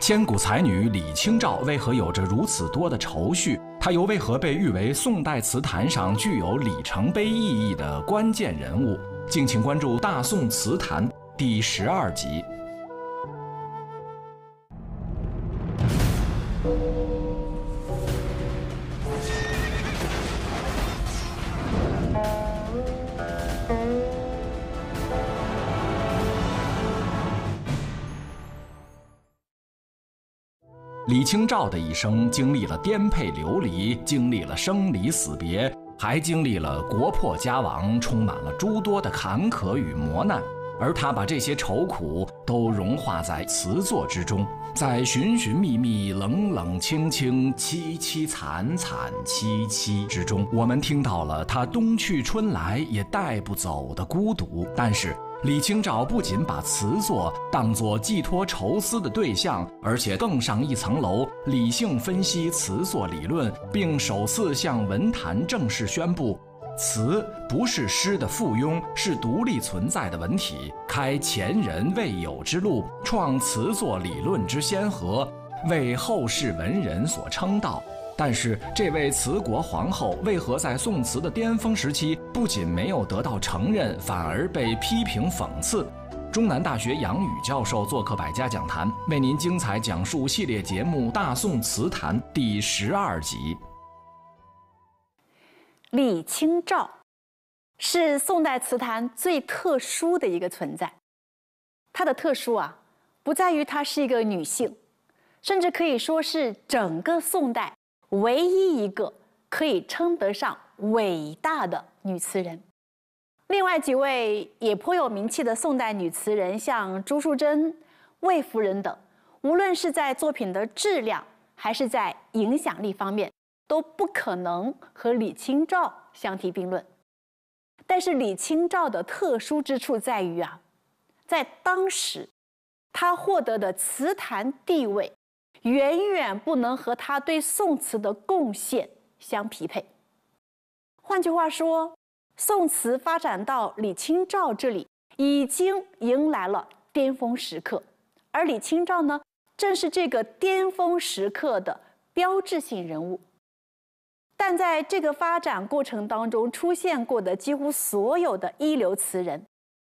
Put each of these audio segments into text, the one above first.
千古才女李清照为何有着如此多的愁绪？她又为何被誉为宋代词坛上具有里程碑意义的关键人物？敬请关注《大宋词坛》第十二集。李清照的一生经历了颠沛流离，经历了生离死别，还经历了国破家亡，充满了诸多的坎坷与磨难。而她把这些愁苦都融化在词作之中，在寻寻觅觅，冷冷清清，凄凄惨惨戚戚之中，我们听到了她冬去春来也带不走的孤独。但是。李清照不仅把词作当作寄托愁思的对象，而且更上一层楼，理性分析词作理论，并首次向文坛正式宣布，词不是诗的附庸，是独立存在的文体，开前人未有之路，创词作理论之先河，为后世文人所称道。但是，这位慈国皇后为何在宋词的巅峰时期不仅没有得到承认，反而被批评讽刺？中南大学杨宇教授做客百家讲坛，为您精彩讲述系列节目《大宋词坛》第十二集。李清照是宋代词坛最特殊的一个存在，她的特殊啊，不在于她是一个女性，甚至可以说是整个宋代。唯一一个可以称得上伟大的女词人，另外几位也颇有名气的宋代女词人，像朱淑珍、魏夫人等，无论是在作品的质量还是在影响力方面，都不可能和李清照相提并论。但是李清照的特殊之处在于啊，在当时，她获得的词坛地位。远远不能和他对宋词的贡献相匹配。换句话说，宋词发展到李清照这里，已经迎来了巅峰时刻，而李清照呢，正是这个巅峰时刻的标志性人物。但在这个发展过程当中出现过的几乎所有的一流词人，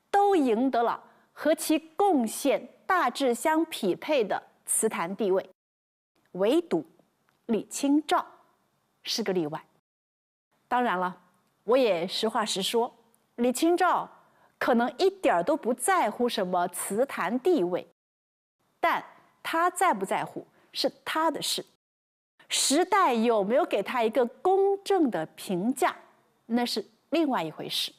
都赢得了和其贡献大致相匹配的词坛地位。唯独李清照是个例外。当然了，我也实话实说，李清照可能一点儿都不在乎什么词坛地位，但他在不在乎是他的事，时代有没有给他一个公正的评价，那是另外一回事。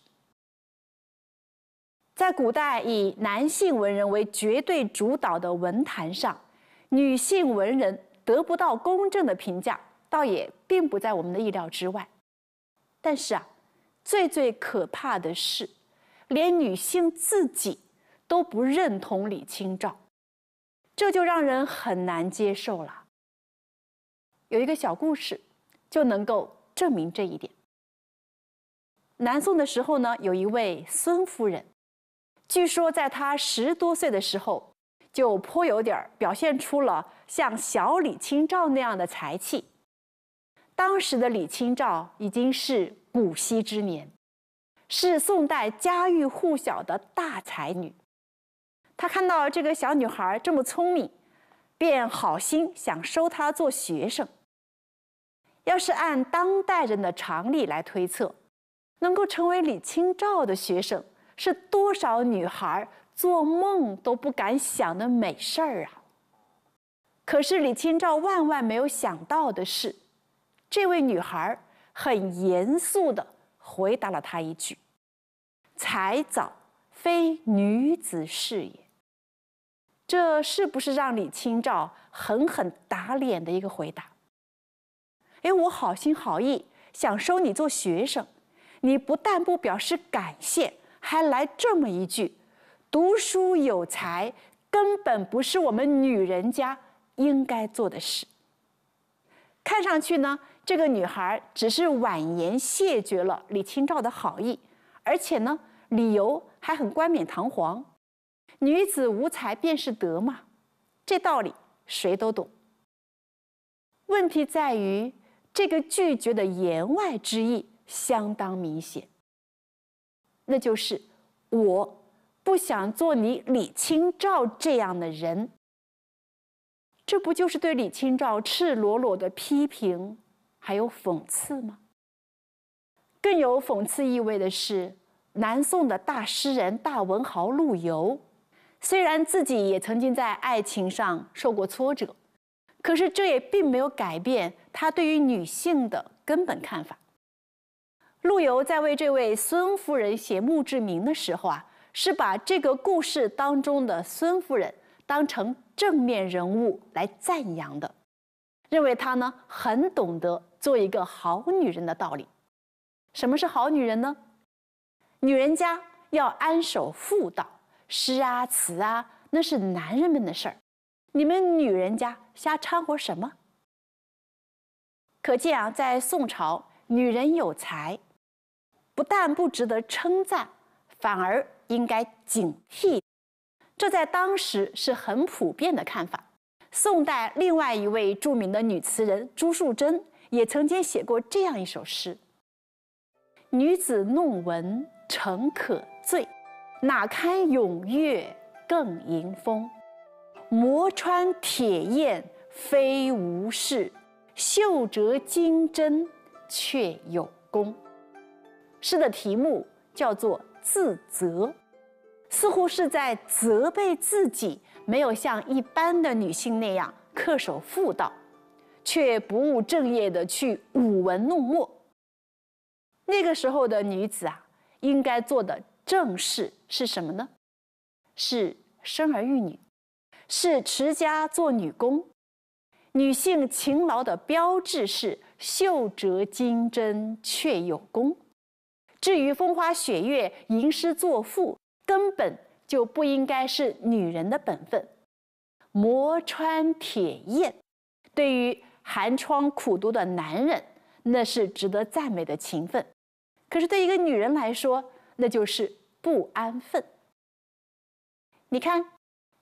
在古代以男性文人为绝对主导的文坛上，女性文人。得不到公正的评价，倒也并不在我们的意料之外。但是啊，最最可怕的是，连女性自己都不认同李清照，这就让人很难接受了。有一个小故事就能够证明这一点。南宋的时候呢，有一位孙夫人，据说在她十多岁的时候。就颇有点儿表现出了像小李清照那样的才气。当时的李清照已经是古稀之年，是宋代家喻户晓的大才女。她看到这个小女孩这么聪明，便好心想收她做学生。要是按当代人的常理来推测，能够成为李清照的学生是多少女孩？做梦都不敢想的美事儿啊！可是李清照万万没有想到的是，这位女孩很严肃的回答了他一句：“才藻非女子事也。”这是不是让李清照狠狠打脸的一个回答？哎，我好心好意想收你做学生，你不但不表示感谢，还来这么一句。读书有才，根本不是我们女人家应该做的事。看上去呢，这个女孩只是婉言谢绝了李清照的好意，而且呢，理由还很冠冕堂皇。女子无才便是德嘛，这道理谁都懂。问题在于，这个拒绝的言外之意相当明显，那就是我。不想做你李清照这样的人，这不就是对李清照赤裸裸的批评，还有讽刺吗？更有讽刺意味的是，南宋的大诗人大文豪陆游，虽然自己也曾经在爱情上受过挫折，可是这也并没有改变他对于女性的根本看法。陆游在为这位孙夫人写墓志铭的时候啊。是把这个故事当中的孙夫人当成正面人物来赞扬的，认为她呢很懂得做一个好女人的道理。什么是好女人呢？女人家要安守妇道，诗啊词啊那是男人们的事儿，你们女人家瞎掺和什么？可见啊，在宋朝，女人有才，不但不值得称赞，反而。应该警惕，这在当时是很普遍的看法。宋代另外一位著名的女词人朱淑真也曾经写过这样一首诗：“女子弄文诚可醉，哪堪咏月更迎风。磨穿铁砚非无事，绣折金针却有功。”诗的题目叫做《自责》。似乎是在责备自己没有像一般的女性那样恪守妇道，却不务正业的去舞文弄墨。那个时候的女子啊，应该做的正事是什么呢？是生儿育女，是持家做女工。女性勤劳的标志是绣折金针却有功。至于风花雪月、吟诗作赋，根本就不应该是女人的本分。磨穿铁砚，对于寒窗苦读的男人，那是值得赞美的勤奋；可是对一个女人来说，那就是不安分。你看，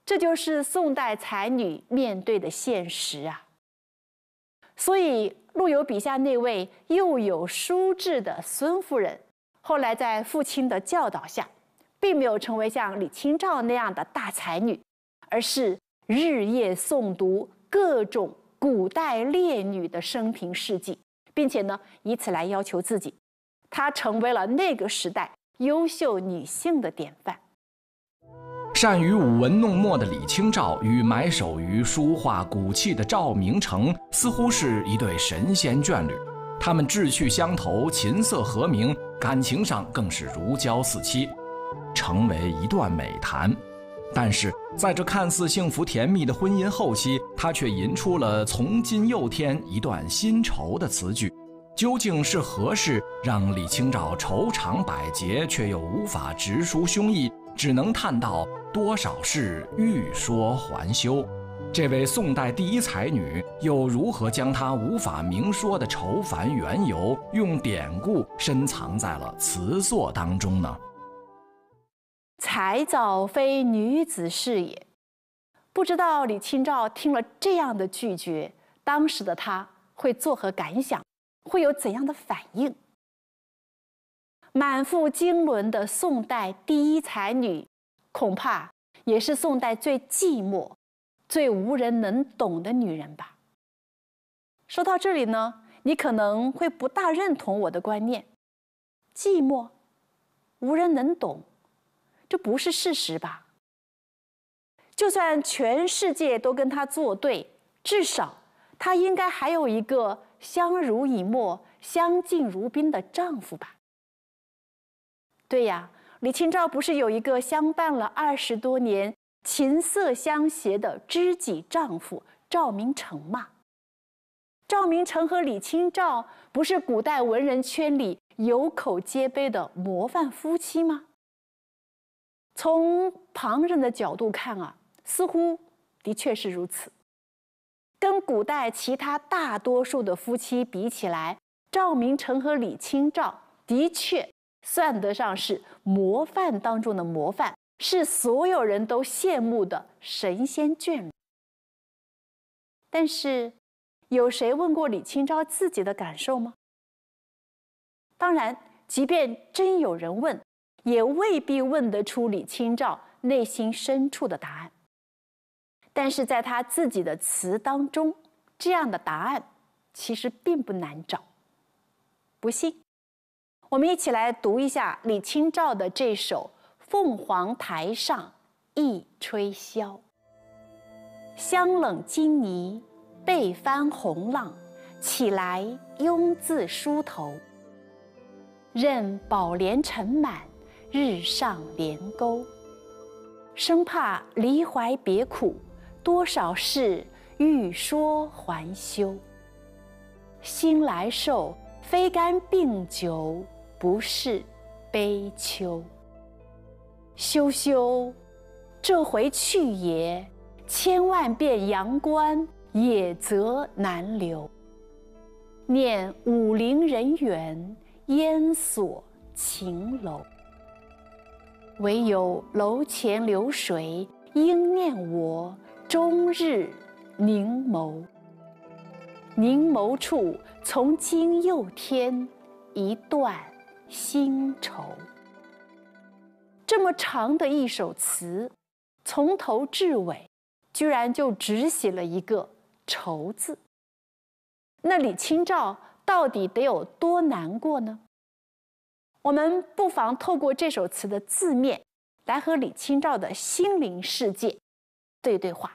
这就是宋代才女面对的现实啊。所以，陆游笔下那位又有书志的孙夫人，后来在父亲的教导下。并没有成为像李清照那样的大才女，而是日夜诵读各种古代烈女的生平事迹，并且呢以此来要求自己，她成为了那个时代优秀女性的典范。善于舞文弄墨的李清照与埋首于书画古器的赵明诚，似乎是一对神仙眷侣，他们志趣相投，琴瑟和鸣，感情上更是如胶似漆。成为一段美谈，但是在这看似幸福甜蜜的婚姻后期，他却吟出了“从今又添一段新愁”的词句。究竟是何事让李清照愁肠百结，却又无法直抒胸臆，只能叹道“多少事，欲说还休”？这位宋代第一才女又如何将她无法明说的愁烦缘由，用典故深藏在了词作当中呢？才早非女子事也，不知道李清照听了这样的拒绝，当时的她会作何感想，会有怎样的反应？满腹经纶的宋代第一才女，恐怕也是宋代最寂寞、最无人能懂的女人吧。说到这里呢，你可能会不大认同我的观念：寂寞，无人能懂。这不是事实吧？就算全世界都跟他作对，至少他应该还有一个相濡以沫、相敬如宾的丈夫吧？对呀，李清照不是有一个相伴了二十多年、琴瑟相携的知己丈夫赵明诚吗？赵明诚和李清照不是古代文人圈里有口皆碑的模范夫妻吗？从旁人的角度看啊，似乎的确是如此。跟古代其他大多数的夫妻比起来，赵明诚和李清照的确算得上是模范当中的模范，是所有人都羡慕的神仙眷侣。但是，有谁问过李清照自己的感受吗？当然，即便真有人问。也未必问得出李清照内心深处的答案，但是在她自己的词当中，这样的答案其实并不难找。不信，我们一起来读一下李清照的这首《凤凰台上一吹箫》：香冷金霓被翻红浪，起来慵自梳头。任宝莲尘满。日上帘钩，生怕离怀别苦，多少事，欲说还休。新来瘦，非干病酒，不是悲秋。羞羞，这回去也，千万遍阳关，也则难留。念武陵人远，烟锁秦楼。唯有楼前流水，应念我终日凝眸。凝眸处，从今又添一段新愁。这么长的一首词，从头至尾，居然就只写了一个“愁”字。那李清照到底得有多难过呢？我们不妨透过这首词的字面，来和李清照的心灵世界对对话。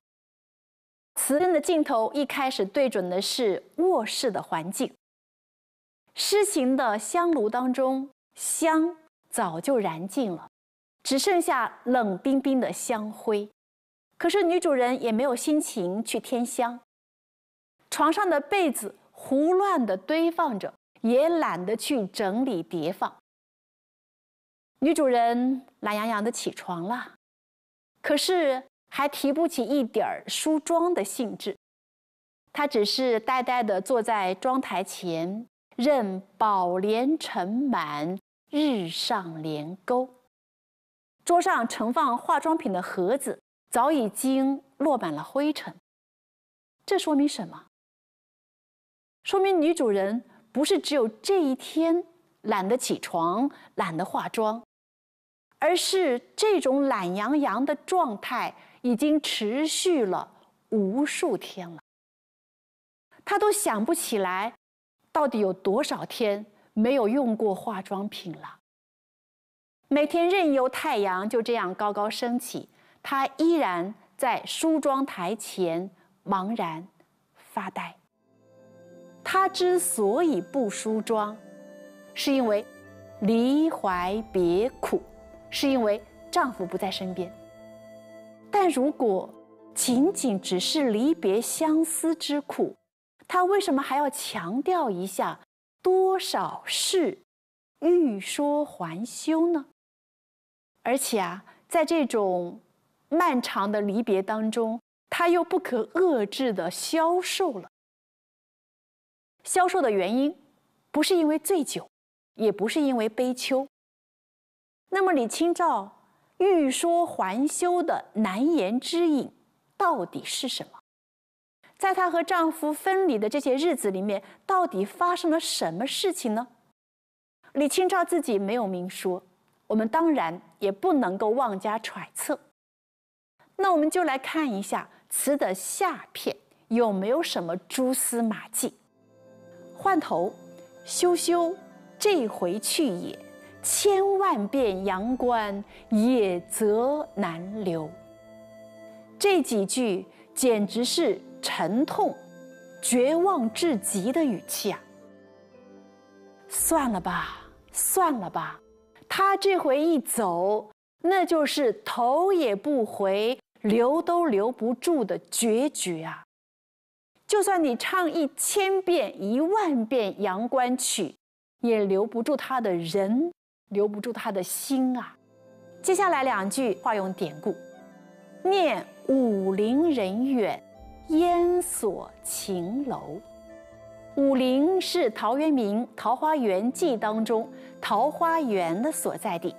词根的镜头一开始对准的是卧室的环境，诗情的香炉当中香早就燃尽了，只剩下冷冰冰的香灰。可是女主人也没有心情去添香，床上的被子胡乱地堆放着，也懒得去整理叠放。女主人懒洋洋的起床了，可是还提不起一点儿梳妆的兴致。她只是呆呆地坐在妆台前，任宝莲尘满日上帘钩。桌上盛放化妆品的盒子早已经落满了灰尘。这说明什么？说明女主人不是只有这一天懒得起床、懒得化妆。而是这种懒洋洋的状态已经持续了无数天了，他都想不起来，到底有多少天没有用过化妆品了。每天任由太阳就这样高高升起，他依然在梳妆台前茫然发呆。他之所以不梳妆，是因为离怀别苦。是因为丈夫不在身边，但如果仅仅只是离别相思之苦，她为什么还要强调一下多少事欲说还休呢？而且啊，在这种漫长的离别当中，她又不可遏制的消瘦了。消瘦的原因不是因为醉酒，也不是因为悲秋。那么李清照欲说还休的难言之隐到底是什么？在她和丈夫分离的这些日子里面，到底发生了什么事情呢？李清照自己没有明说，我们当然也不能够妄加揣测。那我们就来看一下词的下片有没有什么蛛丝马迹。换头，羞羞，这回去也。千万遍阳关，也则难留。这几句简直是沉痛、绝望至极的语气啊！算了吧，算了吧，他这回一走，那就是头也不回、留都留不住的决绝啊！就算你唱一千遍、一万遍《阳关曲》，也留不住他的人。留不住他的心啊！接下来两句化用典故，念武陵人远，烟锁秦楼。武陵是陶渊明《桃花源记》当中桃花源的所在地，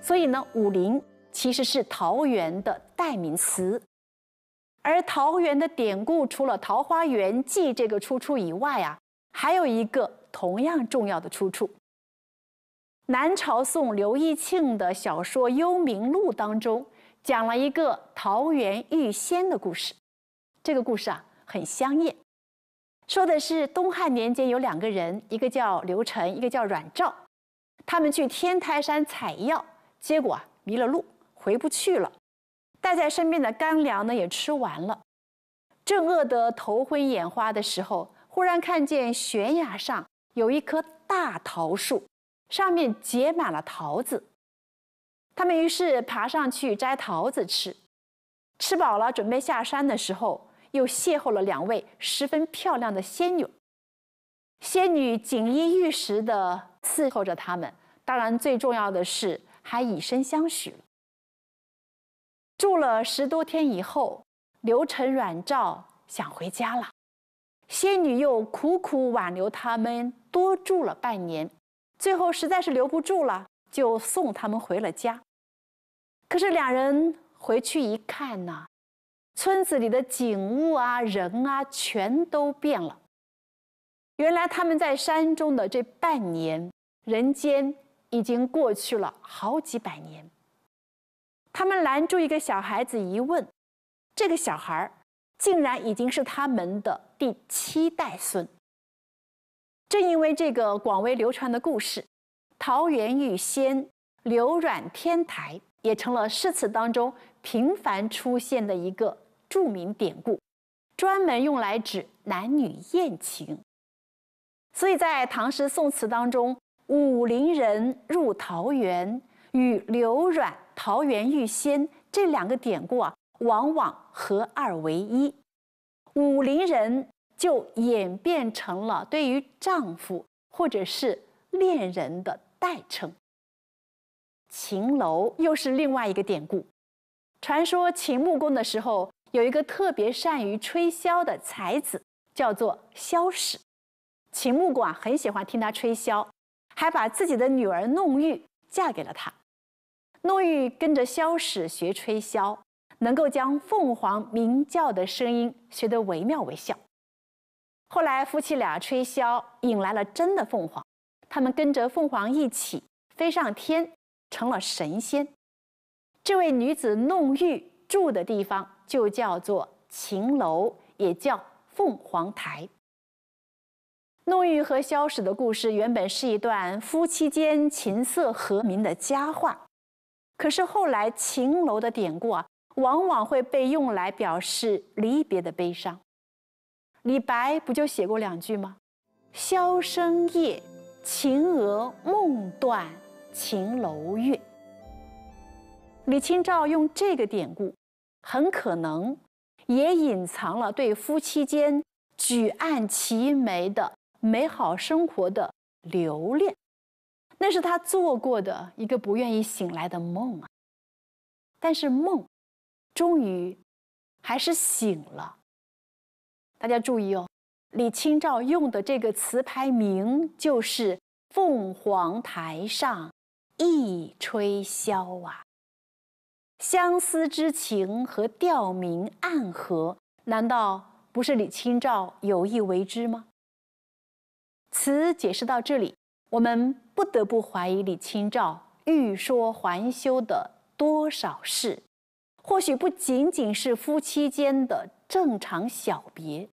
所以呢，武陵其实是桃源的代名词。而桃源的典故，除了《桃花源记》这个出处以外啊，还有一个同样重要的出处。南朝宋刘义庆的小说《幽冥录》当中，讲了一个桃园遇仙的故事。这个故事啊，很香艳，说的是东汉年间有两个人，一个叫刘晨，一个叫阮肇，他们去天台山采药，结果啊迷了路，回不去了。带在身边的干粮呢也吃完了，正饿得头昏眼花的时候，忽然看见悬崖上有一棵大桃树。上面结满了桃子，他们于是爬上去摘桃子吃，吃饱了准备下山的时候，又邂逅了两位十分漂亮的仙女。仙女锦衣玉食的伺候着他们，当然最重要的是还以身相许了。住了十多天以后，刘成软照想回家了，仙女又苦苦挽留他们多住了半年。最后实在是留不住了，就送他们回了家。可是两人回去一看呢，村子里的景物啊，人啊，全都变了。原来他们在山中的这半年，人间已经过去了好几百年。他们拦住一个小孩子一问，这个小孩竟然已经是他们的第七代孙。正因为这个广为流传的故事，《桃园遇仙》、刘阮天台，也成了诗词当中频繁出现的一个著名典故，专门用来指男女艳情。所以在唐诗宋词当中，“武陵人入桃园”与“刘阮桃园遇仙”这两个典故啊，往往合二为一，“武陵人”。就演变成了对于丈夫或者是恋人的代称。秦楼又是另外一个典故，传说秦穆公的时候，有一个特别善于吹箫的才子，叫做萧史。秦穆公啊，很喜欢听他吹箫，还把自己的女儿弄玉嫁给了他。弄玉跟着萧史学吹箫，能够将凤凰鸣叫的声音学得惟妙惟肖。后来夫妻俩吹箫，引来了真的凤凰，他们跟着凤凰一起飞上天，成了神仙。这位女子弄玉住的地方就叫做秦楼，也叫凤凰台。弄玉和萧史的故事原本是一段夫妻间琴瑟和鸣的佳话，可是后来秦楼的典故啊，往往会被用来表示离别的悲伤。李白不就写过两句吗？“萧声夜，秦娥梦断秦楼月。”李清照用这个典故，很可能也隐藏了对夫妻间举案齐眉的美好生活的留恋。那是他做过的一个不愿意醒来的梦啊。但是梦，终于，还是醒了。大家注意哦，李清照用的这个词牌名就是《凤凰台上一吹箫》啊，相思之情和调名暗合，难道不是李清照有意为之吗？词解释到这里，我们不得不怀疑李清照欲说还休的多少事，或许不仅仅是夫妻间的。正常小别，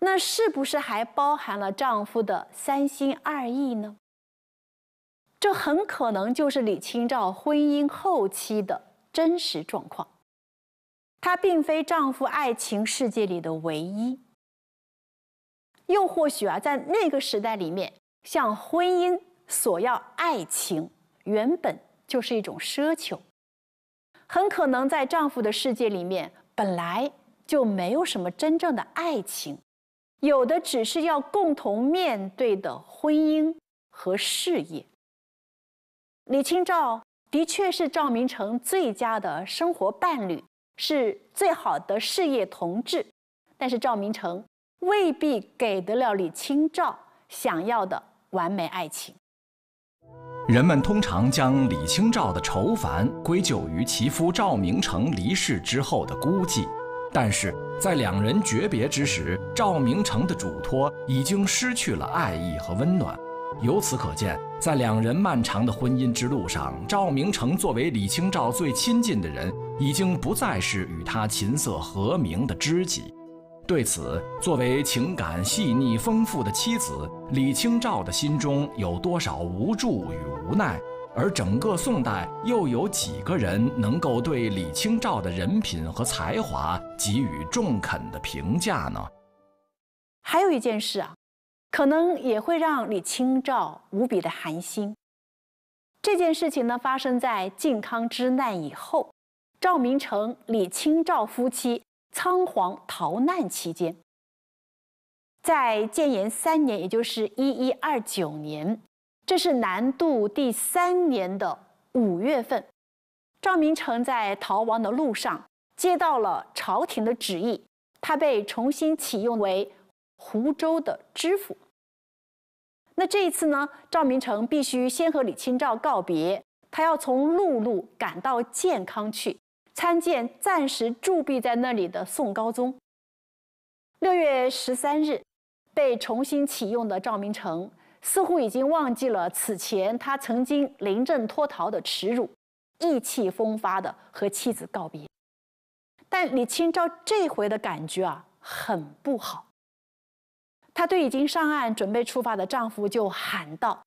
那是不是还包含了丈夫的三心二意呢？这很可能就是李清照婚姻后期的真实状况。她并非丈夫爱情世界里的唯一，又或许啊，在那个时代里面，向婚姻索要爱情原本就是一种奢求，很可能在丈夫的世界里面本来。就没有什么真正的爱情，有的只是要共同面对的婚姻和事业。李清照的确是赵明诚最佳的生活伴侣，是最好的事业同志，但是赵明诚未必给得了李清照想要的完美爱情。人们通常将李清照的愁烦归咎于其夫赵明诚离世之后的孤寂。但是在两人诀别之时，赵明诚的嘱托已经失去了爱意和温暖。由此可见，在两人漫长的婚姻之路上，赵明诚作为李清照最亲近的人，已经不再是与他琴瑟和鸣的知己。对此，作为情感细腻丰富的妻子，李清照的心中有多少无助与无奈？而整个宋代又有几个人能够对李清照的人品和才华给予中肯的评价呢？还有一件事啊，可能也会让李清照无比的寒心。这件事情呢，发生在靖康之难以后，赵明诚、李清照夫妻仓皇逃难期间，在建炎三年，也就是一一二九年。这是南渡第三年的五月份，赵明诚在逃亡的路上接到了朝廷的旨意，他被重新启用为湖州的知府。那这一次呢，赵明诚必须先和李清照告别，他要从陆路赶到建康去参见暂时驻跸在那里的宋高宗。六月十三日，被重新启用的赵明诚。似乎已经忘记了此前他曾经临阵脱逃的耻辱，意气风发的和妻子告别。但李清照这回的感觉啊，很不好。她对已经上岸准备出发的丈夫就喊道：“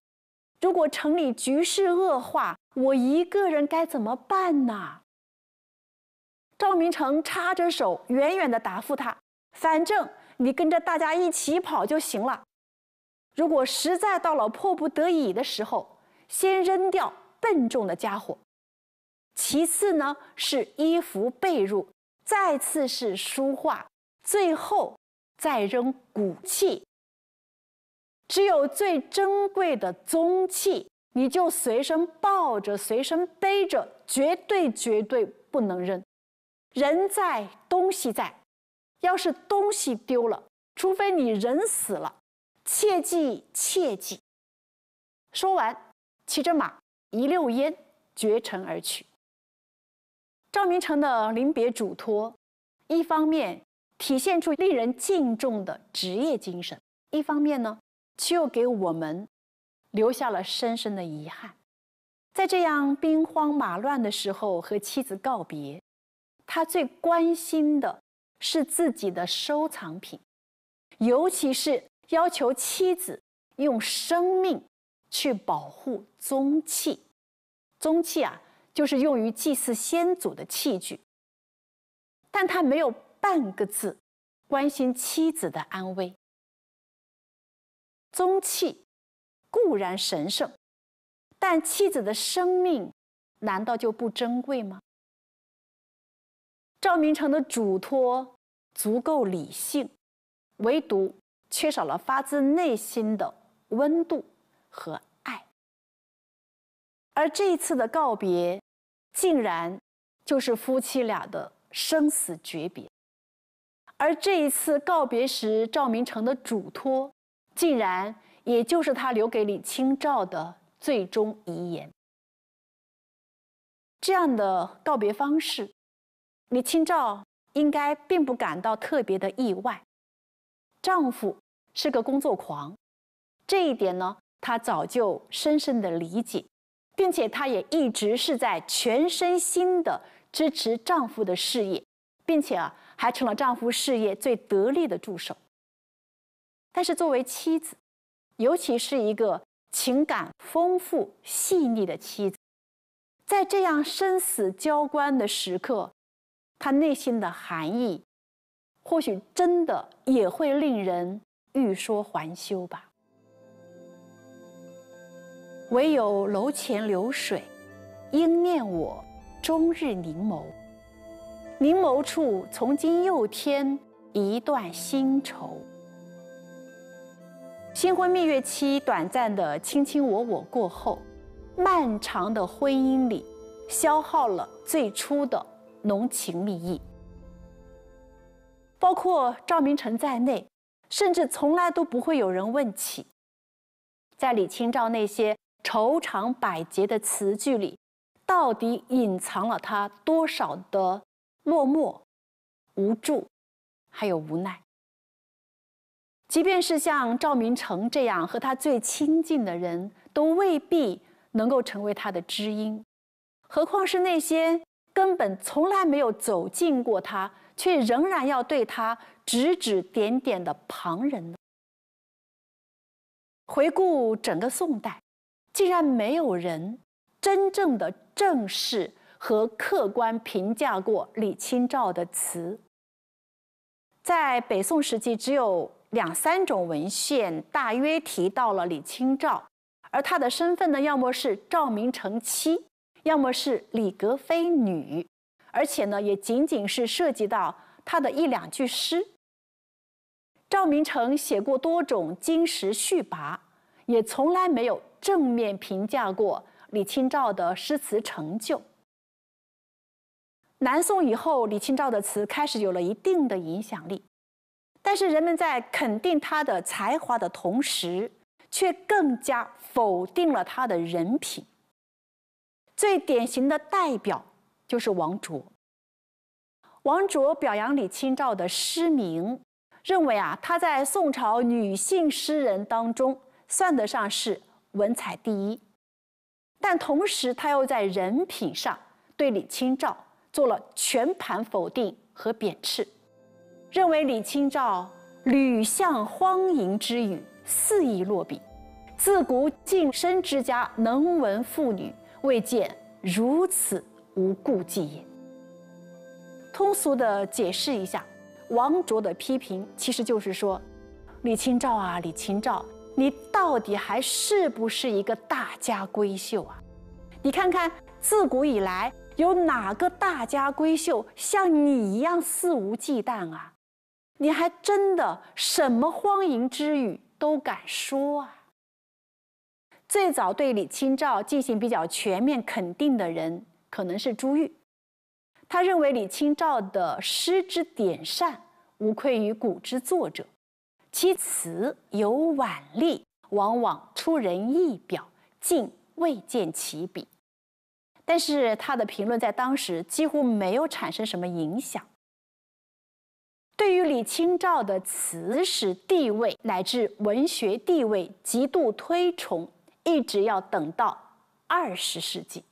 如果城里局势恶化，我一个人该怎么办呢？”赵明诚插着手，远远的答复他：“反正你跟着大家一起跑就行了。”如果实在到了迫不得已的时候，先扔掉笨重的家伙，其次呢是衣服被褥，再次是书画，最后再扔骨器。只有最珍贵的宗器，你就随身抱着、随身背着，绝对绝对不能扔。人在，东西在；要是东西丢了，除非你人死了。切记，切记。说完，骑着马一溜烟绝尘而去。赵明诚的临别嘱托，一方面体现出令人敬重的职业精神，一方面呢，却又给我们留下了深深的遗憾。在这样兵荒马乱的时候和妻子告别，他最关心的是自己的收藏品，尤其是。要求妻子用生命去保护宗器，宗器啊，就是用于祭祀先祖的器具。但他没有半个字关心妻子的安危。宗器固然神圣，但妻子的生命难道就不珍贵吗？赵明诚的嘱托足够理性，唯独。缺少了发自内心的温度和爱，而这一次的告别，竟然就是夫妻俩的生死诀别。而这一次告别时，赵明诚的嘱托，竟然也就是他留给李清照的最终遗言。这样的告别方式，李清照应该并不感到特别的意外，丈夫。是个工作狂，这一点呢，她早就深深的理解，并且她也一直是在全身心的支持丈夫的事业，并且啊，还成了丈夫事业最得力的助手。但是作为妻子，尤其是一个情感丰富细腻的妻子，在这样生死交关的时刻，她内心的含义。或许真的也会令人。欲说还休吧，唯有楼前流水，应念我终日凝眸。凝眸处，从今又添一段新愁。新婚蜜月期短暂的卿卿我我过后，漫长的婚姻里，消耗了最初的浓情蜜意，包括赵明诚在内。甚至从来都不会有人问起，在李清照那些愁肠百结的词句里，到底隐藏了她多少的落寞、无助，还有无奈？即便是像赵明诚这样和他最亲近的人，都未必能够成为他的知音，何况是那些根本从来没有走进过他、却仍然要对他指指点点的旁人。回顾整个宋代，竟然没有人真正的正视和客观评价过李清照的词。在北宋时期，只有两三种文献大约提到了李清照，而她的身份呢，要么是赵明诚妻，要么是李格非女。而且呢，也仅仅是涉及到他的一两句诗。赵明诚写过多种金石序跋，也从来没有正面评价过李清照的诗词成就。南宋以后，李清照的词开始有了一定的影响力，但是人们在肯定她的才华的同时，却更加否定了她的人品。最典型的代表。就是王卓。王卓表扬李清照的诗名，认为啊她在宋朝女性诗人当中算得上是文采第一，但同时他又在人品上对李清照做了全盘否定和贬斥，认为李清照屡向荒淫之语肆意落笔，自古缙身之家能文妇女未见如此。无顾忌也。通俗的解释一下，王卓的批评其实就是说，李清照啊，李清照，你到底还是不是一个大家闺秀啊？你看看，自古以来有哪个大家闺秀像你一样肆无忌惮啊？你还真的什么荒淫之语都敢说啊？最早对李清照进行比较全面肯定的人。可能是朱玉。他认为李清照的诗之点善，无愧于古之作者，其词有婉丽，往往出人意表，竟未见其笔。但是他的评论在当时几乎没有产生什么影响。对于李清照的词史地位乃至文学地位，极度推崇，一直要等到二十世纪。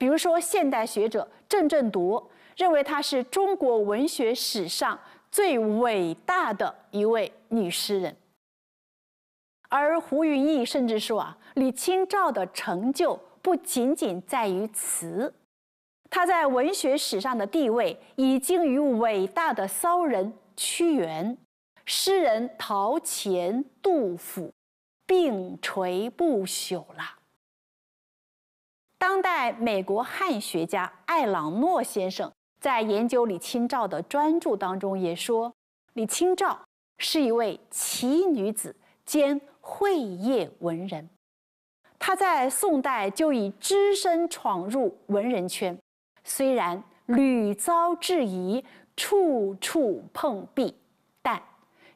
比如说，现代学者郑振铎认为她是中国文学史上最伟大的一位女诗人。而胡云翼甚至说啊，李清照的成就不仅仅在于词，她在文学史上的地位已经与伟大的骚人屈原、诗人陶潜、杜甫并垂不朽了。当代美国汉学家艾朗诺先生在研究李清照的专著当中也说，李清照是一位奇女子兼慧业文人。她在宋代就已只身闯入文人圈，虽然屡遭质疑，处处碰壁，但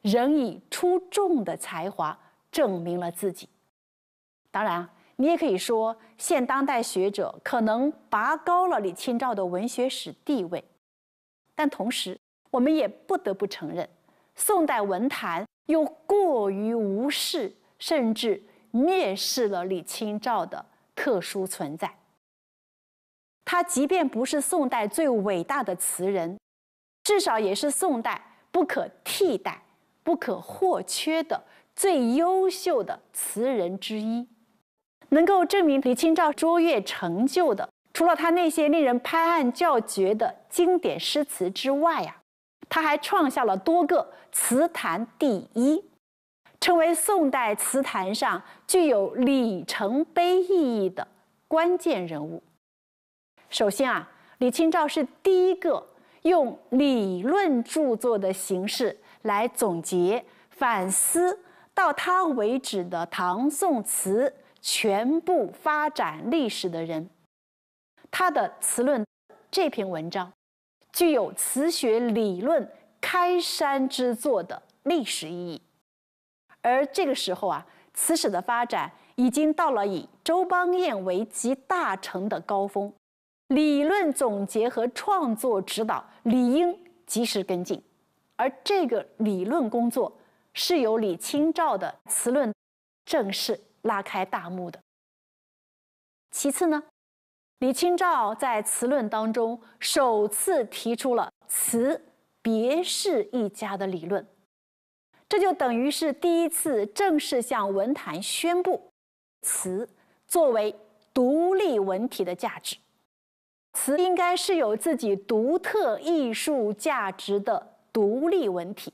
仍以出众的才华证明了自己。当然。啊，你也可以说，现当代学者可能拔高了李清照的文学史地位，但同时，我们也不得不承认，宋代文坛又过于无视甚至蔑视了李清照的特殊存在。他即便不是宋代最伟大的词人，至少也是宋代不可替代、不可或缺的最优秀的词人之一。能够证明李清照卓越成就的，除了她那些令人拍案叫绝的经典诗词之外啊，她还创下了多个词坛第一，成为宋代词坛上具有里程碑意义的关键人物。首先啊，李清照是第一个用理论著作的形式来总结反思到她为止的唐宋词。全部发展历史的人，他的词论这篇文章具有词学理论开山之作的历史意义。而这个时候啊，词史的发展已经到了以周邦彦为集大成的高峰，理论总结和创作指导理应及时跟进。而这个理论工作是由李清照的词论正式。拉开大幕的。其次呢，李清照在词论当中首次提出了“词别是一家”的理论，这就等于是第一次正式向文坛宣布，词作为独立文体的价值。词应该是有自己独特艺术价值的独立文体。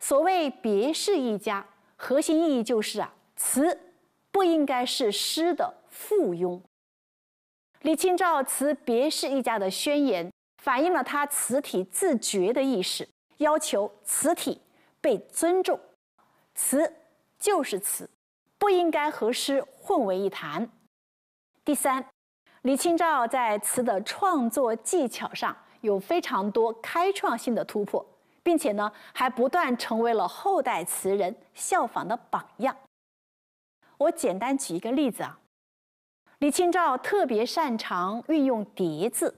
所谓“别是一家”，核心意义就是啊，词。不应该是诗的附庸。李清照辞别是一家的宣言，反映了他词体自觉的意识，要求词体被尊重。词就是词，不应该和诗混为一谈。第三，李清照在词的创作技巧上有非常多开创性的突破，并且呢，还不断成为了后代词人效仿的榜样。我简单举一个例子啊，李清照特别擅长运用叠字，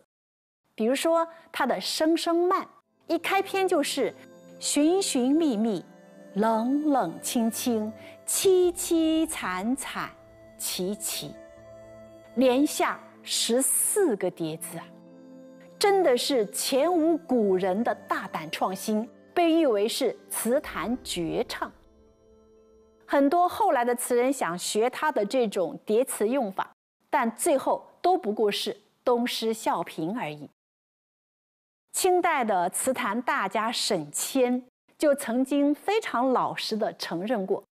比如说她的《声声慢》，一开篇就是“寻寻觅觅，冷冷清清，凄凄惨惨戚戚”，连下十四个叠字啊，真的是前无古人的大胆创新，被誉为是词坛绝唱。很多后来的词人想学他的这种叠词用法，但最后都不过是东施效颦而已。清代的词坛大家沈谦就曾经非常老实的承认过：“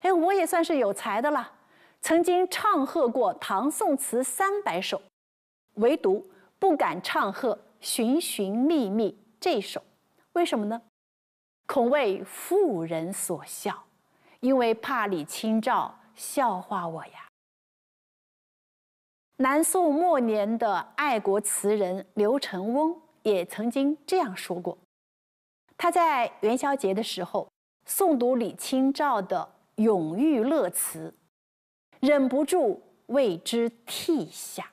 哎，我也算是有才的了，曾经唱和过唐宋词三百首，唯独不敢唱和《寻寻觅觅》这首，为什么呢？恐为妇人所笑。”因为怕李清照笑话我呀。南宋末年的爱国词人刘承翁也曾经这样说过，他在元宵节的时候诵读李清照的《永遇乐》词，忍不住为之涕下。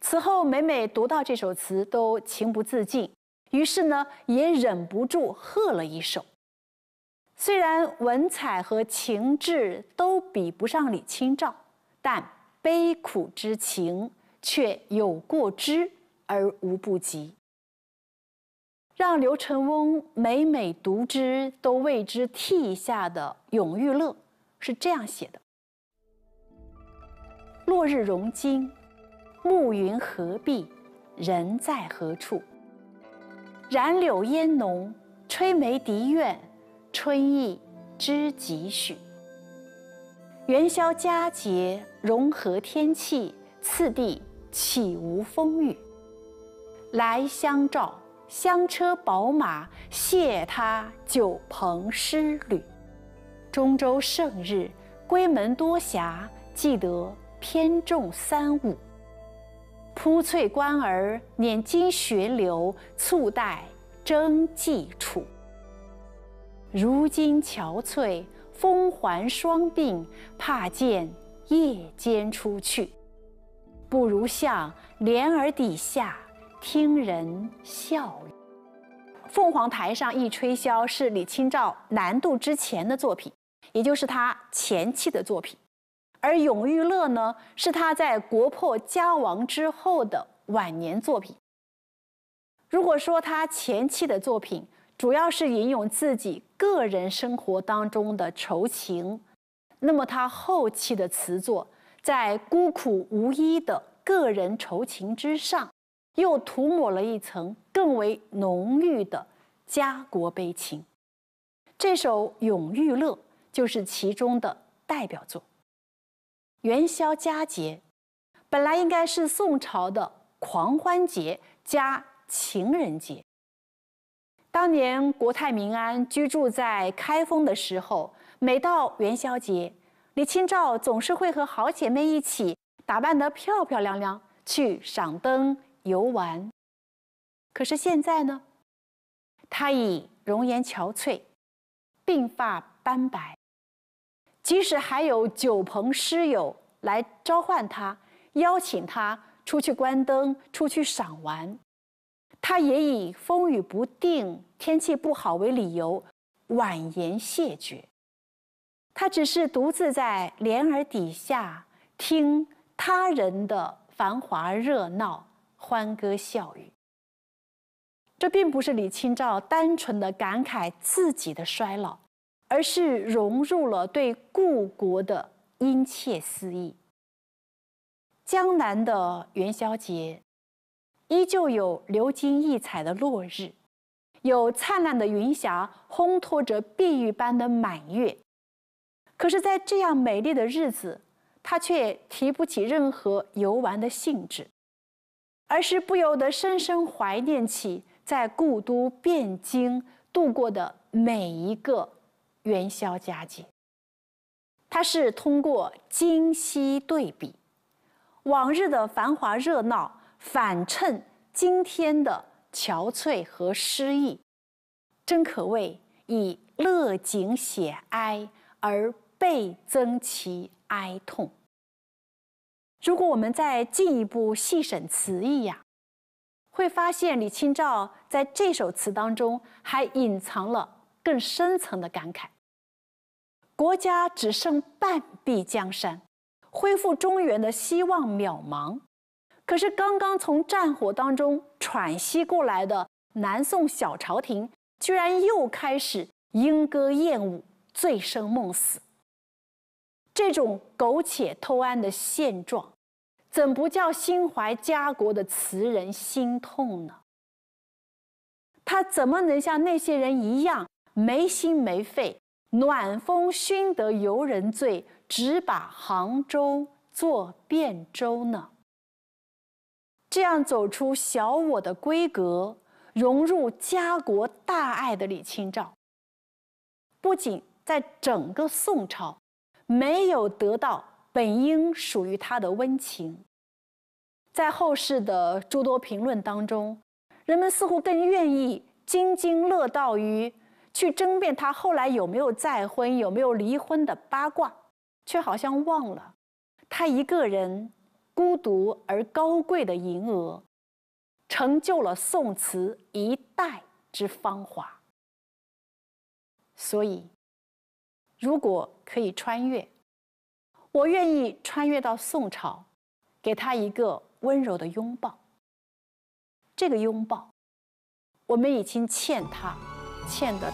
此后每每读到这首词，都情不自禁，于是呢，也忍不住喝了一首。虽然文采和情致都比不上李清照，但悲苦之情却有过之而无不及。让刘承翁每每读之都为之涕下的《永遇乐》，是这样写的：“落日融金，暮云合璧，人在何处？染柳烟浓，吹梅笛怨。”春意知几许？元宵佳节，融合天气，次第岂无风雨？来相照，香车宝马，谢他酒朋诗侣。中州盛日，闺门多暇，记得偏重三五。铺翠冠儿，捻金雪流，促带争济楚。如今憔悴，风环霜鬓，怕见夜间出去，不如向帘儿底下听人笑凤凰台上一吹箫是李清照南渡之前的作品，也就是她前期的作品；而永遇乐呢，是她在国破家亡之后的晚年作品。如果说他前期的作品，主要是吟咏自己个人生活当中的愁情，那么他后期的词作，在孤苦无依的个人愁情之上，又涂抹了一层更为浓郁的家国悲情。这首《永遇乐》就是其中的代表作。元宵佳节本来应该是宋朝的狂欢节加情人节。当年国泰民安，居住在开封的时候，每到元宵节，李清照总是会和好姐妹一起打扮得漂漂亮亮，去赏灯游玩。可是现在呢，她已容颜憔悴，鬓发斑白。即使还有酒朋诗友来召唤她，邀请她出去观灯，出去赏玩。他也以风雨不定、天气不好为理由，婉言谢绝。他只是独自在帘儿底下听他人的繁华热闹、欢歌笑语。这并不是李清照单纯的感慨自己的衰老，而是融入了对故国的殷切思意。江南的元宵节。依旧有流金溢彩的落日，有灿烂的云霞烘托着碧玉般的满月。可是，在这样美丽的日子，他却提不起任何游玩的兴致，而是不由得深深怀念起在故都汴京度过的每一个元宵佳节。他是通过今昔对比，往日的繁华热闹。反衬今天的憔悴和失意，真可谓以乐景写哀，而倍增其哀痛。如果我们再进一步细审词意呀，会发现李清照在这首词当中还隐藏了更深层的感慨：国家只剩半壁江山，恢复中原的希望渺茫。可是，刚刚从战火当中喘息过来的南宋小朝廷，居然又开始莺歌燕舞、醉生梦死。这种苟且偷安的现状，怎不叫心怀家国的词人心痛呢？他怎么能像那些人一样没心没肺？暖风熏得游人醉，直把杭州作汴州呢？这样走出小我的规格，融入家国大爱的李清照，不仅在整个宋朝没有得到本应属于她的温情，在后世的诸多评论当中，人们似乎更愿意津津乐道于去争辩她后来有没有再婚、有没有离婚的八卦，却好像忘了她一个人。孤独而高贵的银娥，成就了宋词一代之芳华。所以，如果可以穿越，我愿意穿越到宋朝，给他一个温柔的拥抱。这个拥抱，我们已经欠他，欠的。